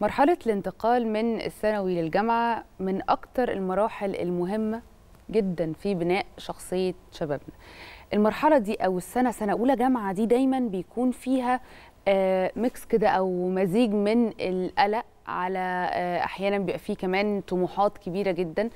مرحلة الانتقال من الثانوي للجامعة من أكتر المراحل المهمة جدا في بناء شخصية شبابنا المرحلة دي أو السنة سنة أولى جامعة دي دايما بيكون فيها آه، ميكس كده أو مزيج من القلق على آه، أحيانا بيبقى فيه كمان طموحات كبيرة جدا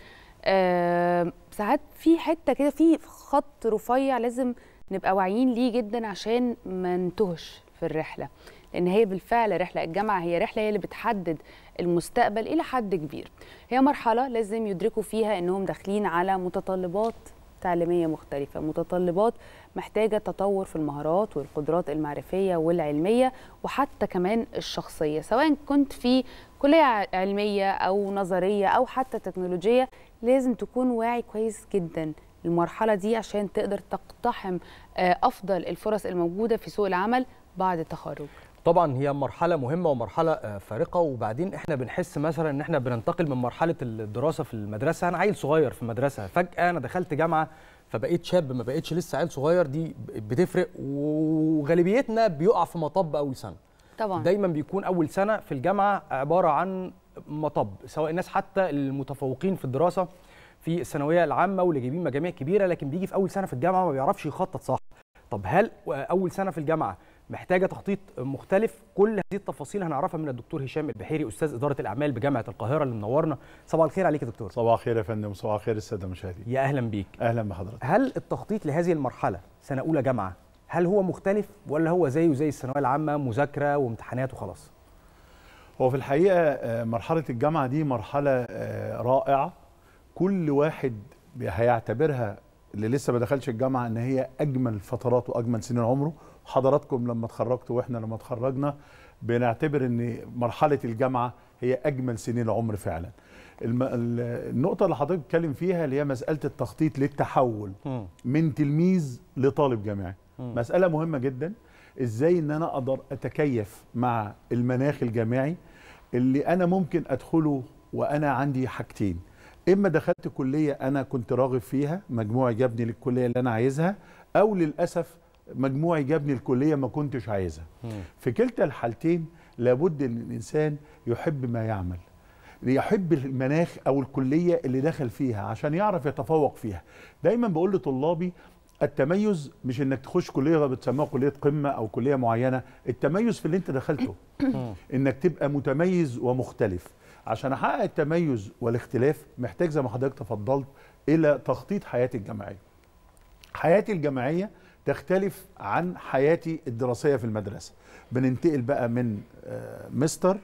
آه، ساعات في حتة كده في خط رفيع لازم نبقى واعيين ليه جدا عشان ما ننتهش في الرحلة لان هي بالفعل رحله الجامعه هي رحله هي اللي بتحدد المستقبل الى حد كبير هي مرحله لازم يدركوا فيها انهم داخلين على متطلبات تعليميه مختلفه متطلبات محتاجه تطور في المهارات والقدرات المعرفيه والعلميه وحتى كمان الشخصيه سواء كنت في كليه علميه او نظريه او حتى تكنولوجيه لازم تكون واعي كويس جدا المرحله دي عشان تقدر تقتحم آه، افضل الفرص الموجوده في سوق العمل بعد التخرج طبعا هي مرحله مهمه ومرحله آه، فارقه وبعدين احنا بنحس مثلا ان احنا بننتقل من مرحله الدراسه في المدرسه انا عيل صغير في مدرسه فجاه انا دخلت جامعه فبقيت شاب ما بقيتش لسه عيل صغير دي بتفرق وغالبيتنا بيقع في مطب اول سنه طبعا دايما بيكون اول سنه في الجامعه عباره عن مطب سواء الناس حتى المتفوقين في الدراسه في الثانويه العامه واللي جايبين مجاميع كبيره لكن بيجي في اول سنه في الجامعه ما بيعرفش يخطط صح طب هل اول سنه في الجامعه محتاجه تخطيط مختلف كل هذه التفاصيل هنعرفها من الدكتور هشام البحيري استاذ اداره الاعمال بجامعه القاهره اللي منورنا صباح الخير عليك يا دكتور صباح الخير يا فندم صباح الخير الساده المشاهدين يا اهلا بيك اهلا بحضرتك هل التخطيط لهذه المرحله سنه اولى جامعه هل هو مختلف ولا هو زيه زي الثانويه العامه مذاكره وامتحانات وخلاص هو في الحقيقه آه، مرحله الجامعه دي مرحله آه، رائعه كل واحد هيعتبرها اللي لسه ما دخلش الجامعه ان هي اجمل فترات واجمل سنين عمره حضراتكم لما اتخرجتوا واحنا لما اتخرجنا بنعتبر ان مرحله الجامعه هي اجمل سنين عمر فعلا الم... النقطه اللي حضرتك بتتكلم فيها اللي هي مساله التخطيط للتحول من تلميذ لطالب جامعي مساله مهمه جدا ازاي ان انا اقدر اتكيف مع المناخ الجامعي اللي انا ممكن ادخله وانا عندي حاجتين اما دخلت كليه انا كنت راغب فيها مجموعي جابني للكليه اللي انا عايزها او للاسف مجموعي جابني الكليه ما كنتش عايزها في كلتا الحالتين لابد ان الانسان يحب ما يعمل يحب المناخ او الكليه اللي دخل فيها عشان يعرف يتفوق فيها دايما بقول لطلابي التميز مش انك تخش كليه بتسموها كليه قمه او كليه معينه التميز في اللي انت دخلته انك تبقى متميز ومختلف عشان احقق التميز والاختلاف محتاج زي ما حضرتك تفضلت الى تخطيط حياتي الجامعيه حياتي الجامعيه تختلف عن حياتي الدراسيه في المدرسه بننتقل بقى من آه، مستر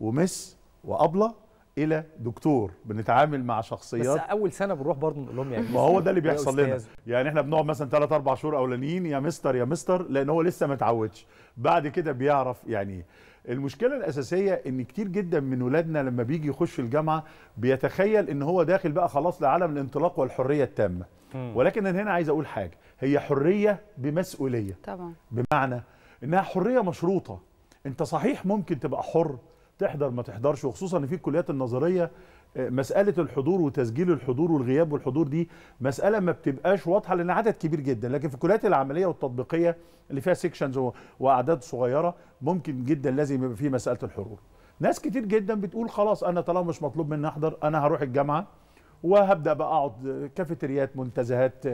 ومس وابله الى دكتور بنتعامل مع شخصيات بس اول سنه بنروح برضه نقول لهم يعني ما هو ده اللي بيحصل لنا يعني احنا بنقعد مثلا ثلاث اربع شهور اولانيين يا مستر يا مستر لان هو لسه ما اتعودش بعد كده بيعرف يعني ايه المشكله الاساسيه ان كتير جدا من ولادنا لما بيجي يخش الجامعه بيتخيل ان هو داخل بقى خلاص لعالم الانطلاق والحريه التامه ولكن انا هنا عايز اقول حاجه هي حريه بمسؤوليه طبعا بمعنى انها حريه مشروطه انت صحيح ممكن تبقى حر تحضر ما تحضرش وخصوصا ان في الكليات النظريه مساله الحضور وتسجيل الحضور والغياب والحضور دي مساله ما بتبقاش واضحه لان عدد كبير جدا لكن في الكليات العمليه والتطبيقيه اللي فيها سيكشنز واعداد صغيره ممكن جدا لازم يبقى في مساله الحضور ناس كتير جدا بتقول خلاص انا طالما مش مطلوب مني احضر انا هروح الجامعه وهبدا بقى اقعد كافيتريات منتزهات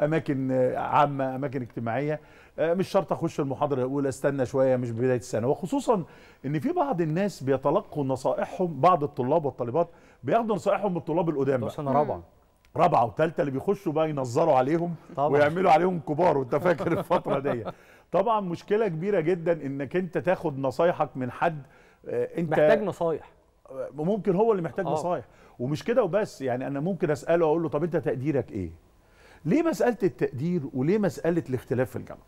اماكن عامه اماكن اجتماعيه آه، مش شرط اخش المحاضره الاولى استنى شويه مش بدايه السنه وخصوصا ان في بعض الناس بيتلقوا نصائحهم بعض الطلاب والطالبات بياخدوا نصائحهم من الطلاب القدامى سنه رابعه رابعه وثالثه اللي بيخشوا بقى ينظروا عليهم طبعا. ويعملوا عليهم كبار وانت فاكر الفتره دي طبعا مشكله كبيره جدا انك انت تاخد نصايحك من حد آه، انت محتاج نصايح آه، ممكن هو اللي محتاج آه. نصايح ومش كده وبس يعني انا ممكن اساله اقول له طب انت تقديرك ايه ليه مساله التقدير وليه مساله الاختلاف في الجامعه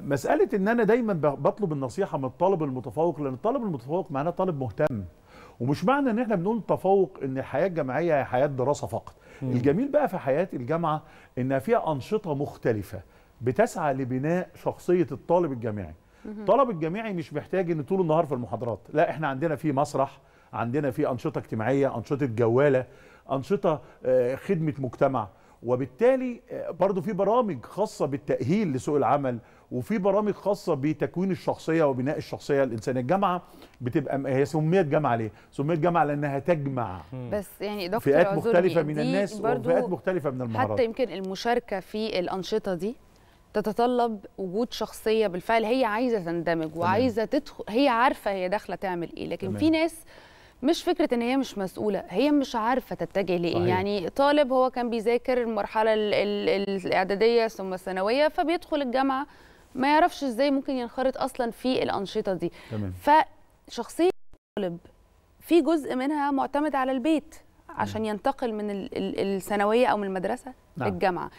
مساله ان انا دايما بطلب النصيحه من الطالب المتفوق لان الطالب المتفوق معناه طالب مهتم ومش معنى ان احنا بنقول تفوق ان الحياه الجامعيه هي حياه دراسه فقط مم. الجميل بقى في حياه الجامعه انها فيها انشطه مختلفه بتسعى لبناء شخصيه الطالب الجامعي الطالب الجامعي مش محتاج ان طول النهار في المحاضرات لا احنا عندنا في مسرح عندنا في انشطه اجتماعيه انشطه جواله انشطه آه، خدمه مجتمع وبالتالي آه، برضو في برامج خاصه بالتاهيل لسوق العمل وفي برامج خاصه بتكوين الشخصيه وبناء الشخصيه الانسانيه الجامعه بتبقى هي سميت جامعه ليه سميت جامعه لانها تجمع بس يعني دكتور فئات مختلفه من الناس وفئات مختلفه من المهارات حتى يمكن المشاركه في الانشطه دي تتطلب وجود شخصيه بالفعل هي عايزه تندمج وعايزه تدخل هي عارفه هي داخله تعمل ايه لكن تمام. في ناس مش فكره ان هي مش مسؤوله هي مش عارفه تتجه لايه يعني طالب هو كان بيذاكر المرحله الاعداديه ثم الثانويه فبيدخل الجامعه ما يعرفش ازاي ممكن ينخرط اصلا في الانشطه دي تمام. فشخصيه الطالب في جزء منها معتمد على البيت عشان ينتقل من الثانويه او من المدرسه نعم. للجامعه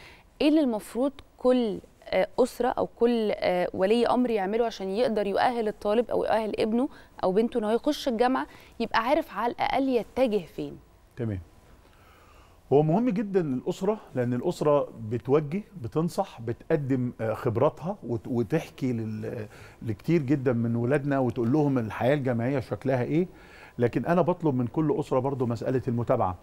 ايه اللي المفروض كل آه، اسره او كل آه، ولي امر يعمله عشان يقدر يؤهل الطالب او يؤهل ابنه او بنته ان هو يخش الجامعه يبقى عارف على الاقل يتجه فين تمام هو مهم جدا الاسره لان الاسره بتوجه بتنصح بتقدم آه، خبراتها وتحكي لكتير جدا من ولادنا وتقول لهم الحياه الجماعية شكلها ايه لكن انا بطلب من كل اسره برضو مساله المتابعه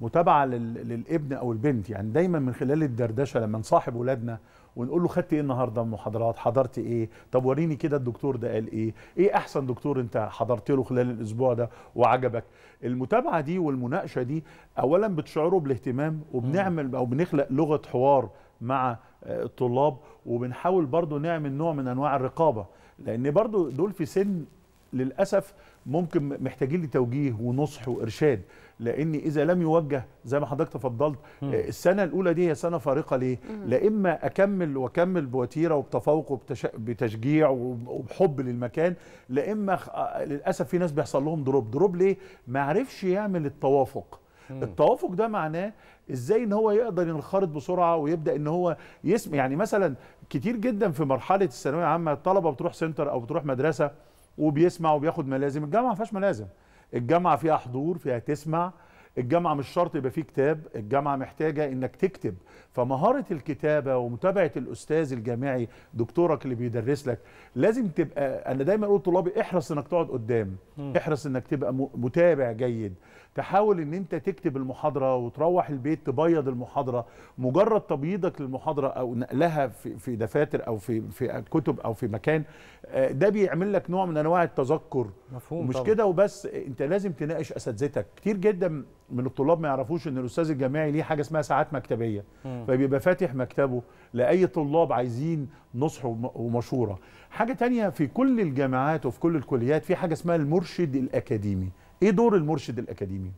متابعه للابن او البنت يعني دايما من خلال الدردشه لما نصاحب ولادنا ونقول له خدت ايه النهارده من المحاضرات حضرت ايه طب وريني كده الدكتور ده قال ايه ايه احسن دكتور انت حضرت له خلال الاسبوع ده وعجبك المتابعه دي والمناقشه دي اولا بتشعره بالاهتمام وبنعمل او بنخلق لغه حوار مع آه، الطلاب وبنحاول برضو نعمل نوع من انواع الرقابه لان برضو دول في سن للاسف ممكن محتاجين لتوجيه ونصح وارشاد لان اذا لم يوجه زي ما حضرتك تفضلت آه، السنه الاولى دي هي سنه فارقه ليه؟ لا اما اكمل واكمل بوتيره وبتفوق وبتشجيع وبحب للمكان لا اما آه، للاسف في ناس بيحصل لهم دروب، دروب ليه؟ ما عرفش يعمل التوافق التوافق ده معناه ازاي ان هو يقدر ينخرط بسرعه ويبدا ان هو يسم يعني مثلا كتير جدا في مرحله الثانويه العامه الطلبه بتروح سنتر او بتروح مدرسه وبيسمع وبياخد ملازم الجامعه ما فيهاش ملازم الجامعه فيها حضور فيها تسمع الجامعه مش شرط يبقى فيه كتاب الجامعه محتاجه انك تكتب فمهاره الكتابه ومتابعه الاستاذ الجامعي دكتورك اللي بيدرس لك لازم تبقى انا دايما اقول لطلابي احرص انك تقعد قدام احرص انك تبقى متابع جيد تحاول ان انت تكتب المحاضره وتروح البيت تبيض المحاضره مجرد تبييضك للمحاضره او نقلها في, في دفاتر او في في كتب او في مكان آه، ده بيعمل لك نوع من انواع التذكر مفهوم مش كده وبس انت لازم تناقش اساتذتك كتير جدا من الطلاب ما يعرفوش ان الاستاذ الجامعي ليه حاجه اسمها ساعات مكتبيه فبيبقى فاتح مكتبه لاي طلاب عايزين نصح ومشوره حاجه تانية في كل الجامعات وفي كل الكليات في حاجه اسمها المرشد الاكاديمي ايه دور المرشد الاكاديمي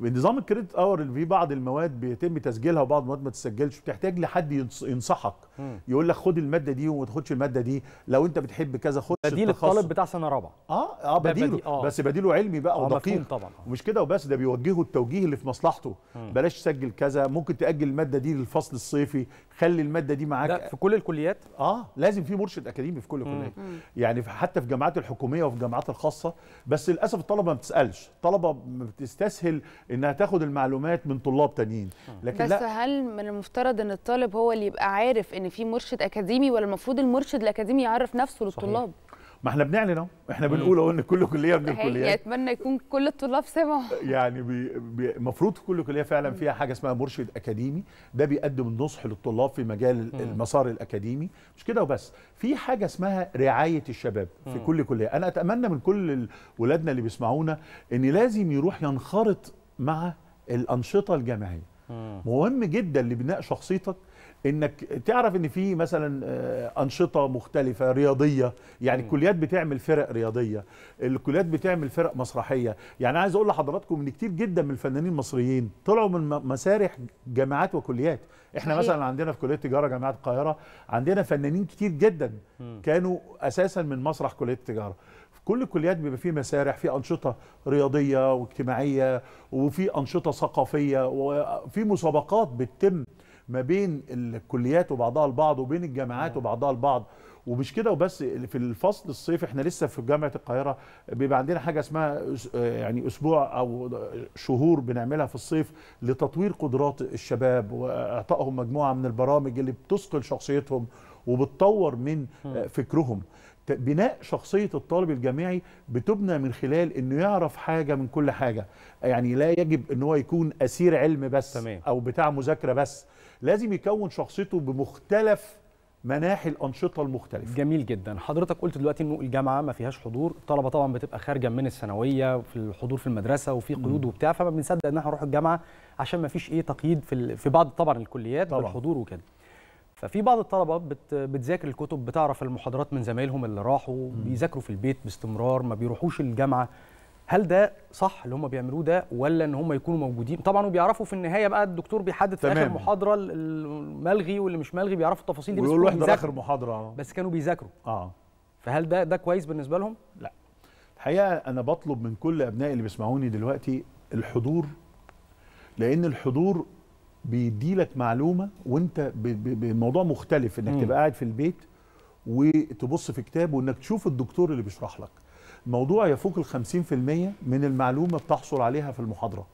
نظام الكريدت اور اللي فيه بعض المواد بيتم تسجيلها وبعض المواد ما تسجلش بتحتاج لحد ينصحك يقول لك خد الماده دي وما تاخدش الماده دي لو انت بتحب كذا خد بديل الطالب بتاع سنه رابعه اه اه بديله آه. بس بديله علمي بقى آه ودقيق طبعا ومش كده وبس ده بيوجهه التوجيه اللي في مصلحته مم. بلاش تسجل كذا ممكن تاجل الماده دي للفصل الصيفي خلي الماده دي معاك لا في كل الكليات اه لازم في مرشد اكاديمي في كل كليه يعني حتى في الجامعات الحكوميه وفي الجامعات الخاصه بس للاسف الطلبه ما بتسالش الطلبه بتستسهل انها تاخد المعلومات من طلاب تانيين لكن بس لا هل من المفترض ان الطالب هو اللي يبقى عارف ان في مرشد اكاديمي ولا المفروض المرشد الاكاديمي يعرف نفسه للطلاب صحيح. ما احنا بنعلن احنا بنقول اهو ان كل كليه من الكليات اتمنى يكون كل الطلاب سمعوا يعني المفروض كل كليه فعلا فيها حاجه اسمها مرشد اكاديمي ده بيقدم النصح للطلاب في مجال المسار الاكاديمي مش كده وبس في حاجه اسمها رعايه الشباب في كل كليه انا اتمنى من كل ولادنا اللي بيسمعونا ان لازم يروح ينخرط مع الانشطه الجامعيه مهم جدا لبناء شخصيتك انك تعرف ان في مثلا آه، انشطه مختلفه رياضيه يعني الكليات بتعمل فرق رياضيه الكليات بتعمل فرق مسرحيه يعني عايز اقول لحضراتكم ان كتير جدا من الفنانين المصريين طلعوا من مسارح جامعات وكليات احنا صحيح. مثلا عندنا في كليه التجاره جامعه القاهره عندنا فنانين كتير جدا كانوا اساسا من مسرح كليه التجاره كل الكليات بيبقى فيه مسارح فيه انشطه رياضيه واجتماعيه وفي انشطه ثقافيه وفي مسابقات بتتم ما بين الكليات وبعضها البعض وبين الجامعات نعم. وبعضها البعض ومش كده وبس في الفصل الصيف احنا لسه في جامعه القاهره بيبقى عندنا حاجه اسمها يعني اسبوع او شهور بنعملها في الصيف لتطوير قدرات الشباب واعطائهم مجموعه من البرامج اللي بتثقل شخصيتهم وبتطور من فكرهم بناء شخصية الطالب الجامعي بتبنى من خلال انه يعرف حاجة من كل حاجة يعني لا يجب ان هو يكون اسير علم بس تمام. او بتاع مذاكرة بس لازم يكون شخصيته بمختلف مناحي الانشطه المختلفه جميل جدا حضرتك قلت دلوقتي انه الجامعه ما فيهاش حضور الطلبه طبعا بتبقى خارجه من الثانويه في الحضور في المدرسه وفي قيود وبتاع فما بنصدق ان احنا نروح الجامعه عشان ما فيش ايه تقييد في في بعض طبعا الكليات طبعا. بالحضور وكده ففي بعض الطلبه بت بتذاكر الكتب بتعرف المحاضرات من زمايلهم اللي راحوا بيذاكروا في البيت باستمرار ما بيروحوش الجامعه هل ده صح اللي هم بيعملوه ده ولا ان هم يكونوا موجودين طبعا وبيعرفوا في النهايه بقى الدكتور بيحدد في اخر محاضره الملغي واللي مش ملغي بيعرفوا التفاصيل دي بس ويقولوا احضر اخر محاضره بس كانوا بيذاكروا اه فهل ده ده كويس بالنسبه لهم لا الحقيقه انا بطلب من كل ابنائي اللي بيسمعوني دلوقتي الحضور لان الحضور بيديلك معلومه وانت بموضوع مختلف انك م. تبقى قاعد في البيت وتبص في كتاب وانك تشوف الدكتور اللي بيشرح لك موضوع يفوق ال 50% من المعلومه بتحصل عليها في المحاضره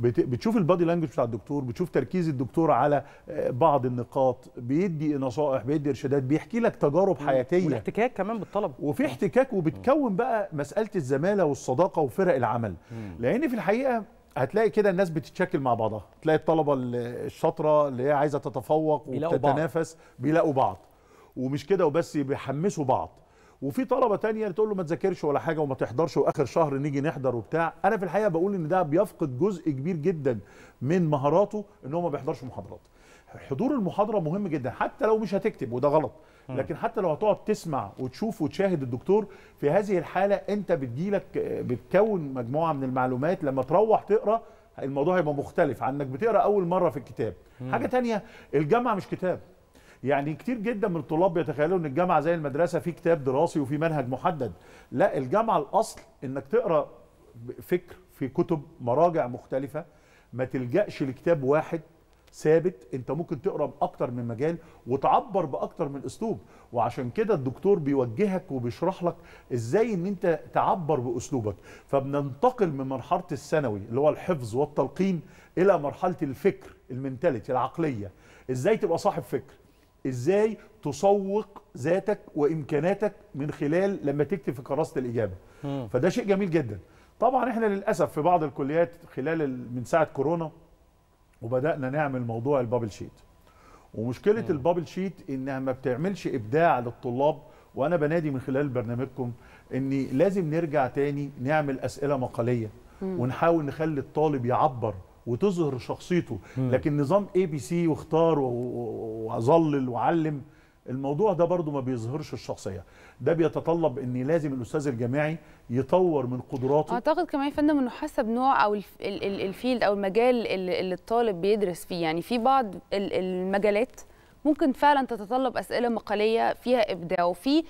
بتشوف البادي لانجوج بتاع الدكتور بتشوف تركيز الدكتور على آه، بعض النقاط بيدي نصائح بيدي ارشادات بيحكي لك تجارب حياتيه والاحتكاك كمان بالطلبه وفي احتكاك وبتكون بقى مساله الزماله والصداقه وفرق العمل لان في الحقيقه هتلاقي كده الناس بتتشكل مع بعضها تلاقي الطلبه الشاطره اللي هي عايزه تتفوق وتتنافس بيلاقوا بعض ومش كده وبس بيحمسوا بعض وفي طلبه تانية تقول له ما تذاكرش ولا حاجه وما تحضرش واخر شهر نيجي نحضر وبتاع انا في الحقيقه بقول ان ده بيفقد جزء كبير جدا من مهاراته ان هو ما بيحضرش محاضرات حضور المحاضره مهم جدا حتى لو مش هتكتب وده غلط لكن حتى لو هتقعد تسمع وتشوف وتشاهد الدكتور في هذه الحاله انت بتجيلك بتكون مجموعه من المعلومات لما تروح تقرا الموضوع هيبقى مختلف عنك بتقرا اول مره في الكتاب حاجه تانية الجامعه مش كتاب يعني كتير جدا من الطلاب بيتخيلوا ان الجامعه زي المدرسه في كتاب دراسي وفي منهج محدد لا الجامعه الاصل انك تقرا فكر في كتب مراجع مختلفه ما تلجاش لكتاب واحد ثابت انت ممكن تقرا باكتر من مجال وتعبر باكتر من اسلوب وعشان كده الدكتور بيوجهك وبيشرح لك ازاي ان انت تعبر باسلوبك فبننتقل من مرحله الثانوي اللي هو الحفظ والتلقين الى مرحله الفكر المنتاليتي العقليه ازاي تبقى صاحب فكر ازاي تسوق ذاتك وامكاناتك من خلال لما تكتب في كراسه الاجابه فده شيء جميل جدا طبعا احنا للاسف في بعض الكليات خلال من ساعه كورونا وبدانا نعمل موضوع البابل شيت ومشكله البابل شيت انها ما بتعملش ابداع للطلاب وانا بنادي من خلال برنامجكم ان لازم نرجع تاني نعمل اسئله مقاليه ونحاول نخلي الطالب يعبر وتظهر شخصيته لكن نظام اي بي سي واختار واظلل وعلم الموضوع ده برضو ما بيظهرش الشخصيه ده بيتطلب ان لازم الاستاذ الجامعي يطور من قدراته اعتقد كمان يا فندم انه حسب نوع او الفيلد او المجال اللي الطالب بيدرس فيه يعني في بعض المجالات ممكن فعلا تتطلب اسئله مقاليه فيها ابداع وفي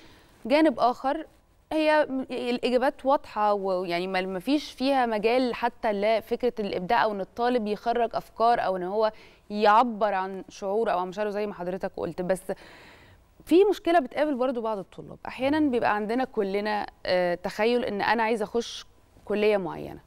جانب اخر هي الاجابات واضحه ويعني ما فيش فيها مجال حتى لفكره الابداع او ان الطالب يخرج افكار او ان هو يعبر عن شعوره او عن مشاعره زي ما حضرتك قلت بس في مشكله بتقابل برضو بعض الطلاب احيانا بيبقى عندنا كلنا آه، تخيل ان انا عايزه اخش كليه معينه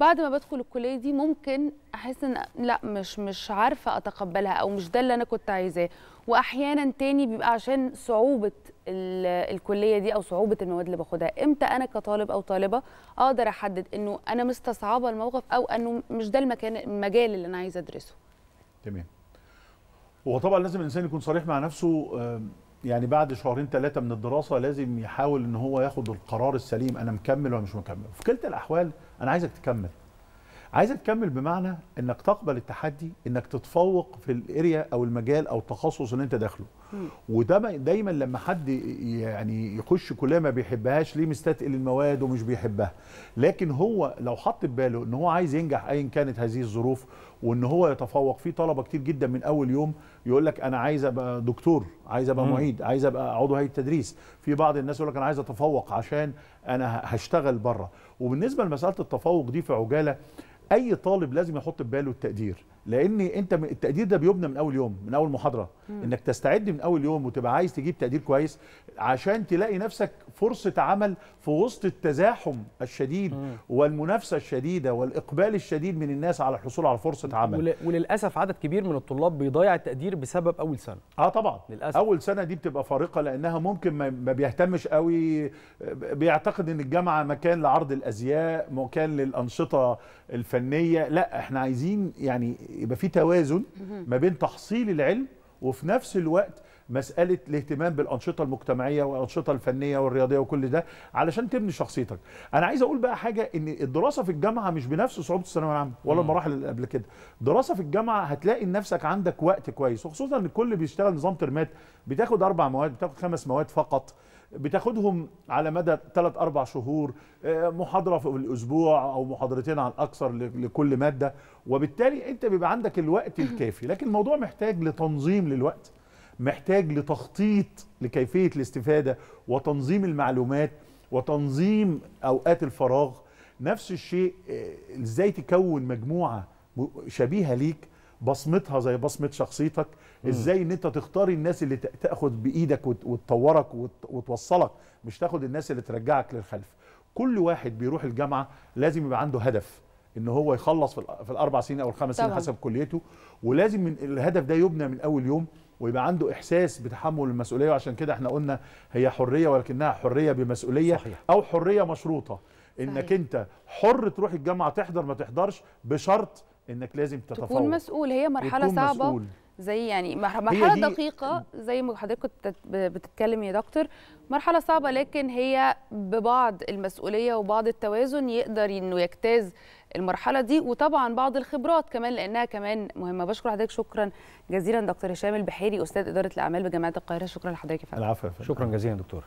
بعد ما بدخل الكليه دي ممكن احس ان لا مش مش عارفه اتقبلها او مش ده اللي انا كنت عايزاه واحيانا تاني بيبقى عشان صعوبه الكليه دي او صعوبه المواد اللي باخدها امتى انا كطالب او طالبه اقدر احدد انه انا مستصعبه الموقف او انه مش ده المكان المجال اللي انا عايزه ادرسه تمام هو طبعا لازم الانسان يكون صريح مع نفسه يعني بعد شهرين ثلاثه من الدراسه لازم يحاول ان هو ياخد القرار السليم انا مكمل ولا مش مكمل في كلتا الاحوال انا عايزك تكمل عايزك تكمل بمعنى انك تقبل التحدي انك تتفوق في الاريا او المجال او التخصص اللي انت داخله وده دايما لما حد يعني يخش كليه ما بيحبهاش ليه مستثقل المواد ومش بيحبها لكن هو لو حط في باله ان هو عايز ينجح ايا كانت هذه الظروف وان هو يتفوق في طلبه كتير جدا من اول يوم يقول لك انا عايز ابقى دكتور عايز ابقى معيد عايز ابقى عضو هيئه تدريس في بعض الناس يقول لك انا عايز اتفوق عشان انا هشتغل بره وبالنسبه لمساله التفوق دي في عجاله اي طالب لازم يحط في باله التقدير لان انت التقدير ده بيبنى من اول يوم من اول محاضره مم. انك تستعد من اول يوم وتبقى عايز تجيب تقدير كويس عشان تلاقي نفسك فرصه عمل في وسط التزاحم الشديد مم. والمنافسه الشديده والاقبال الشديد من الناس على الحصول على فرصه عمل ول... وللاسف عدد كبير من الطلاب بيضيع التقدير بسبب اول سنه اه طبعا للأسف. اول سنه دي بتبقى فارقه لانها ممكن ما, ما بيهتمش قوي بيعتقد ان الجامعه مكان لعرض الازياء مكان للانشطه الفنيه لا احنا عايزين يعني يبقى في توازن ما بين تحصيل العلم وفي نفس الوقت مساله الاهتمام بالانشطه المجتمعيه والانشطه الفنيه والرياضيه وكل ده علشان تبني شخصيتك انا عايز اقول بقى حاجه ان الدراسه في الجامعه مش بنفس صعوبه الثانويه العامه ولا المراحل اللي قبل كده دراسه في الجامعه هتلاقي نفسك عندك وقت كويس وخصوصا ان الكل بيشتغل نظام ترمات بتاخد اربع مواد بتاخد خمس مواد فقط بتاخدهم على مدى ثلاث أربع شهور آه، محاضره في الاسبوع او محاضرتين على الاكثر لكل ماده وبالتالي انت بيبقى عندك الوقت الكافي لكن الموضوع محتاج لتنظيم للوقت محتاج لتخطيط لكيفيه الاستفاده وتنظيم المعلومات وتنظيم اوقات الفراغ نفس الشيء آه، ازاي تكون مجموعه شبيهه ليك بصمتها زي بصمه شخصيتك ازاي ان انت تختار الناس اللي تاخد بايدك وتطورك وتوصلك مش تاخد الناس اللي ترجعك للخلف كل واحد بيروح الجامعه لازم يبقى عنده هدف ان هو يخلص في الاربع سنين او الخمس سنين حسب كليته ولازم من الهدف ده يبنى من اول يوم ويبقى عنده احساس بتحمل المسؤوليه وعشان كده احنا قلنا هي حريه ولكنها حريه بمسؤوليه صحيح. او حريه مشروطه انك صحيح. انت حر تروح الجامعه تحضر ما تحضرش بشرط انك لازم تتفوق تكون مسؤول هي مرحله صعبه مسؤول. زي يعني مرحله دقيقه زي ما حضرتك كنت بتتكلم يا دكتور مرحله صعبه لكن هي ببعض المسؤوليه وبعض التوازن يقدر انه يجتاز المرحله دي وطبعا بعض الخبرات كمان لانها كمان مهمه بشكر حضرتك شكرا جزيلا دكتور هشام البحيري استاذ اداره الاعمال بجامعه القاهره شكرا لحضرتك يا فندم العفو شكرا جزيلا دكتور